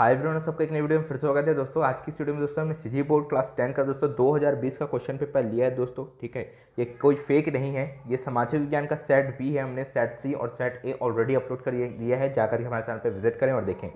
high brown सबका एक नई वीडियो में फिर से स्वागत है दोस्तों आज की स्टूडियो में दोस्तों हमने सीधी बोर्ड क्लास टेन का दोस्तों 2020 का क्वेश्चन पेपर लिया है दोस्तों ठीक है ये कोई फेक नहीं है ये सामाजिक विज्ञान का सेट बी है हमने सेट सी और सेट ए ऑलरेडी अपलोड कर दिया है जाकर के हमारे चैनल पर विजिट करें और देखें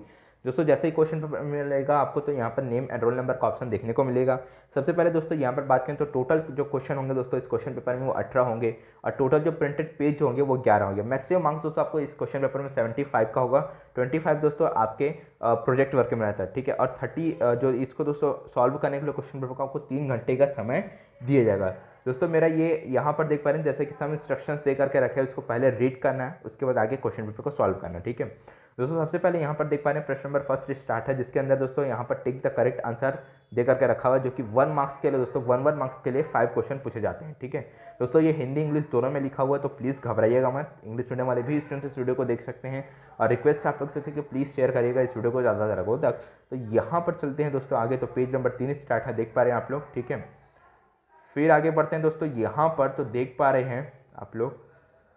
दोस्तों जैसे ही क्वेश्चन पेपर मिलेगा आपको तो यहाँ पर नेम एंड रोल नंबर का ऑप्शन देखने को मिलेगा सबसे पहले दोस्तों यहाँ पर बात करें तो टोटल जो क्वेश्चन होंगे दोस्तों इस क्वेश्चन पेपर में वो अठारह होंगे और टोटल जो प्रिंटेड पेज जो होंगे वो ग्यारह होंगे मैक्सिमम मार्क्स दोस्तों आपको इस क्वेश्चन पेपर में सेवेंटी फाइव का होगा ट्वेंटी फाइव दोस्तों आपके प्रोजेक्ट वर्क में रहता है ठीक है और थर्टी जो इसको दोस्तों सॉल्व करने के लिए क्वेश्चन पेपर का आपको तीन घंटे का समय दिया जाएगा दोस्तों मेरा ये यहाँ पर देख पा रहे हैं जैसे कि सब इंस्ट्रक्शंस दे करके रखे हैं उसको पहले रीड करना है उसके बाद आगे क्वेश्चन पेपर को सॉल्व करना है ठीक है दोस्तों सबसे पहले यहाँ पर देख पा रहे हैं प्रश्न नंबर फर्स्ट स्टार्ट है जिसके अंदर दोस्तों यहाँ पर टिक द करेक्ट आंसर दे करके रखा हुआ है जो कि वन मार्क्स के लिए दोस्तों वन वन मार्क्स के लिए फाइव क्वेश्चन पूछे जाते हैं ठीक है दोस्तों ये हिंदी इंग्लिश दोनों में लिखा हुआ है तो प्लीज़ घबराइएगा मत इंग्लिश मीडियम वाले भी स्टूडेंट्स इस वीडियो को देख सकते हैं और रिक्वेस्ट आप लोग से थी कि प्लीज़ शेयर करिएगा इस वीडियो को ज़्यादा से तक तो यहाँ पर चलते हैं दोस्तों आगे तो पेज नंबर तीन स्टार्ट है देख पा रहे हैं आप लोग ठीक है फिर आगे बढ़ते हैं दोस्तों यहाँ पर तो देख पा रहे हैं आप लोग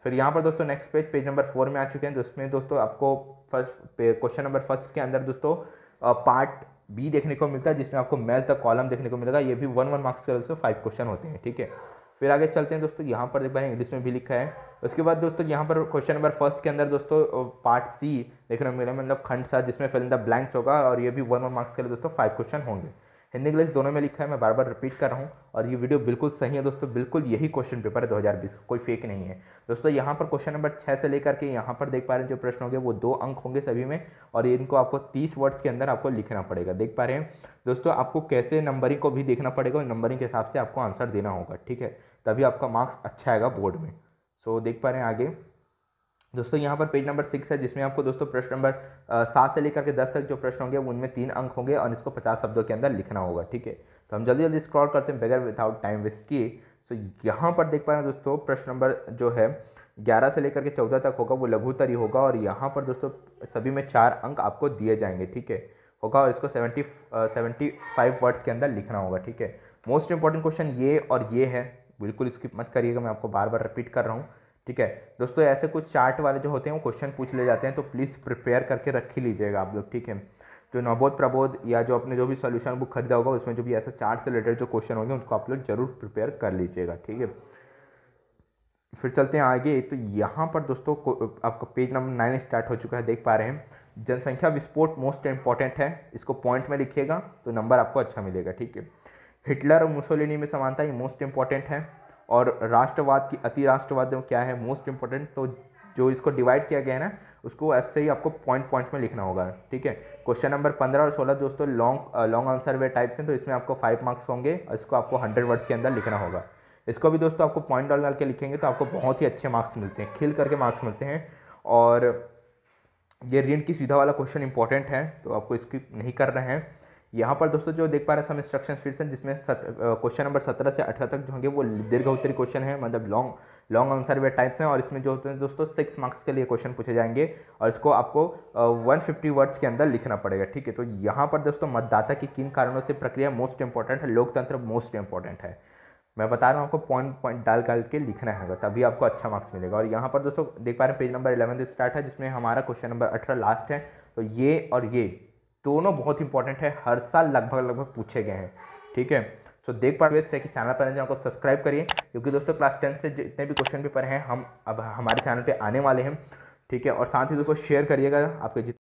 फिर यहाँ पर दोस्तों next page page number four में आ चुके हैं जिसमें तो दोस्तों आपको फर्स्ट क्वेश्चन नंबर फर्स्ट के अंदर दोस्तों पार्ट बी देखने को मिलता है जिसमें आपको मैच द कॉलम देखने को मिलेगा ये भी वन वन मार्क्स के दोस्तों फाइव क्वेश्चन होते हैं ठीक है फिर आगे चलते हैं दोस्तों यहाँ पर देख पा रहे हैं इंग्लिश में भी लिखा है उसके बाद दोस्तों यहाँ पर क्वेश्चन नंबर फर्स्ट के अंदर दोस्तों पार्ट सी देखने को है मतलब खंड सा जिसमें फिल इन द ब्लैंक्स होगा और ये भी वन वन मार्क्स के लिए दोस्तों फाइव क्वेश्चन होंगे हिंदी इंग्लिश दोनों में लिखा है मैं बार बार रिपीट कर रहा हूँ और ये वीडियो बिल्कुल सही है दोस्तों बिल्कुल यही क्वेश्चन पेपर है हज़ार का कोई फेक नहीं है दोस्तों यहाँ पर क्वेश्चन नंबर छः से लेकर के यहाँ पर देख पा रहे हैं जो प्रश्न होंगे वो दो अंक होंगे सभी में और इनको आपको तीस वर्ड्स के अंदर आपको लिखना पड़ेगा देख पा रहे हैं दोस्तों आपको कैसे नंबरिंग को भी देखना पड़ेगा और नंबरिंग के हिसाब से आपको आंसर देना होगा ठीक है तभी आपका मार्क्स अच्छा आएगा बोर्ड में सो देख पा रहे हैं आगे दोस्तों यहाँ पर पेज नंबर सिक्स है जिसमें आपको दोस्तों प्रश्न नंबर सात से लेकर के दस तक जो प्रश्न होंगे उनमें तीन अंक होंगे और इसको पचास शब्दों के अंदर लिखना होगा ठीक है तो हम जल्दी जल्दी स्क्रॉल करते हैं बगैर विदाउट टाइम वेस्ट किए सो यहाँ पर देख पा रहे हैं दोस्तों प्रश्न नंबर जो है ग्यारह से लेकर के चौदह तक होगा वो लघुतरी होगा और यहाँ पर दोस्तों सभी में चार अंक आपको दिए जाएंगे ठीक है होगा और इसको सेवेंटी सेवेंटी फाइव वर्ड्स के अंदर लिखना होगा ठीक है मोस्ट इंपॉर्टेंट क्वेश्चन ये और ये है बिल्कुल स्किप मत करिएगा मैं आपको बार बार रिपीट कर रहा हूँ ठीक है दोस्तों ऐसे कुछ चार्ट वाले जो होते हैं वो क्वेश्चन पूछ ले जाते हैं तो प्लीज़ प्रिपेयर करके रख ही लीजिएगा आप लोग ठीक है जो नवबोध प्रबोध या जो आपने जो भी सोल्यूशन बुक खरीदा होगा उसमें जो भी ऐसा चार्ट से रिलेटेड जो क्वेश्चन होंगे उनको आप लोग जरूर प्रिपेयर कर लीजिएगा ठीक है फिर चलते हैं आगे तो यहाँ पर दोस्तों आपका पेज नंबर नाइन स्टार्ट हो चुका है देख पा रहे हैं जनसंख्या विस्फोट मोस्ट इंपॉर्टेंट है इसको पॉइंट में लिखिएगा तो नंबर आपको अच्छा मिलेगा ठीक है हिटलर और मुसोलिनी में समानता ये मोस्ट इंपॉर्टेंट है और राष्ट्रवाद की अति राष्ट्रवाद क्या है मोस्ट इंपॉर्टेंट तो जो इसको डिवाइड किया गया है ना उसको ऐसे ही आपको पॉइंट पॉइंट में लिखना होगा ठीक है क्वेश्चन नंबर पंद्रह और सोलह दोस्तों लॉन्ग लॉन्ग आंसर वे टाइप्स हैं तो इसमें आपको फाइव मार्क्स होंगे और इसको आपको हंड्रेड वर्ड्स के अंदर लिखना होगा इसको भी दोस्तों आपको पॉइंट डाल डाल के लिखेंगे तो आपको बहुत ही अच्छे मार्क्स मिलते हैं खिल करके मार्क्स मिलते हैं और ये ऋण की सुविधा वाला क्वेश्चन इंपॉर्टेंट है तो आपको इसकी नहीं कर रहे हैं यहाँ पर दोस्तों जो देख पा रहे हैं हम इंस्ट्रक्शन फिर हैं जिसमें क्वेश्चन नंबर सत्रह से अठारह तक जो होंगे वो दीर्घ उत्तरी क्वेश्चन है मतलब लॉन्ग लॉन्ग आंसर वे टाइप्स हैं और इसमें जो होते हैं दोस्तों सिक्स मार्क्स के लिए क्वेश्चन पूछे जाएंगे और इसको आपको वन फिफ्टी वर्ड्स के अंदर लिखना पड़ेगा ठीक है तो यहाँ पर दोस्तों मतदाता की किन कारणों से प्रक्रिया मोस्ट इंपॉर्टेंट है लोकतंत्र मोस्ट इंपॉर्टेंट है मैं बता रहा हूँ आपको पॉइंट पॉइंट डाल डाल के लिखना है तभी आपको अच्छा मार्क्स मिलेगा और यहाँ पर दोस्तों देख पा रहे हैं पेज नंबर इलेवन स्टार्ट है जिसमें हमारा क्वेश्चन नंबर अठारह लास्ट है तो ये और ये दोनों बहुत इंपॉर्टेंट है हर साल लगभग लगभग पूछे गए हैं ठीक है सो देख पा रहे कि चैनल पर चैनल को सब्सक्राइब करिए क्योंकि दोस्तों क्लास टेन से जितने भी क्वेश्चन पेपर हैं हम अब हमारे चैनल पर आने वाले हैं ठीक है और साथ ही दोस्तों शेयर करिएगा आपके